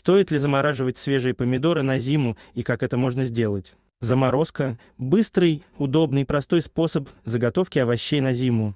Стоит ли замораживать свежие помидоры на зиму и как это можно сделать? Заморозка – быстрый, удобный, простой способ заготовки овощей на зиму.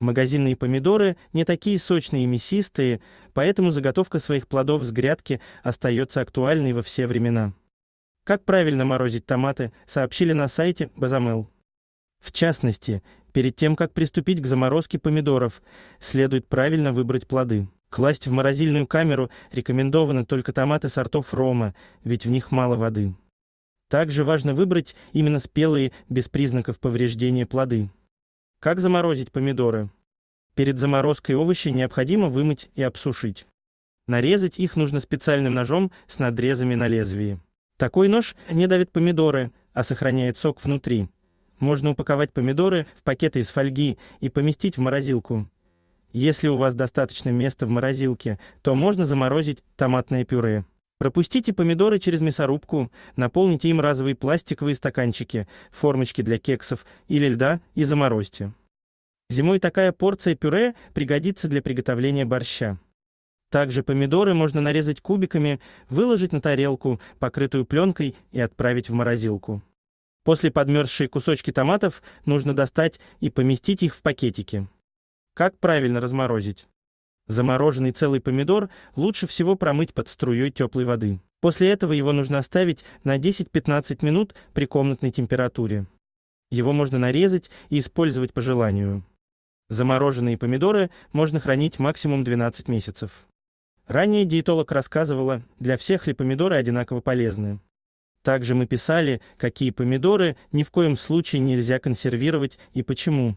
Магазинные помидоры не такие сочные и мясистые, поэтому заготовка своих плодов с грядки остается актуальной во все времена. Как правильно морозить томаты, сообщили на сайте Базамел. В частности, перед тем, как приступить к заморозке помидоров, следует правильно выбрать плоды. Класть в морозильную камеру рекомендовано только томаты сортов рома, ведь в них мало воды. Также важно выбрать именно спелые, без признаков повреждения плоды. Как заморозить помидоры? Перед заморозкой овощи необходимо вымыть и обсушить. Нарезать их нужно специальным ножом с надрезами на лезвии. Такой нож не давит помидоры, а сохраняет сок внутри. Можно упаковать помидоры в пакеты из фольги и поместить в морозилку. Если у вас достаточно места в морозилке, то можно заморозить томатное пюре. Пропустите помидоры через мясорубку, наполните им разовые пластиковые стаканчики, формочки для кексов или льда и заморозьте. Зимой такая порция пюре пригодится для приготовления борща. Также помидоры можно нарезать кубиками, выложить на тарелку, покрытую пленкой, и отправить в морозилку. После подмерзшие кусочки томатов нужно достать и поместить их в пакетики. Как правильно разморозить? Замороженный целый помидор лучше всего промыть под струей теплой воды. После этого его нужно оставить на 10-15 минут при комнатной температуре. Его можно нарезать и использовать по желанию. Замороженные помидоры можно хранить максимум 12 месяцев. Ранее диетолог рассказывала, для всех ли помидоры одинаково полезны. Также мы писали, какие помидоры ни в коем случае нельзя консервировать и почему.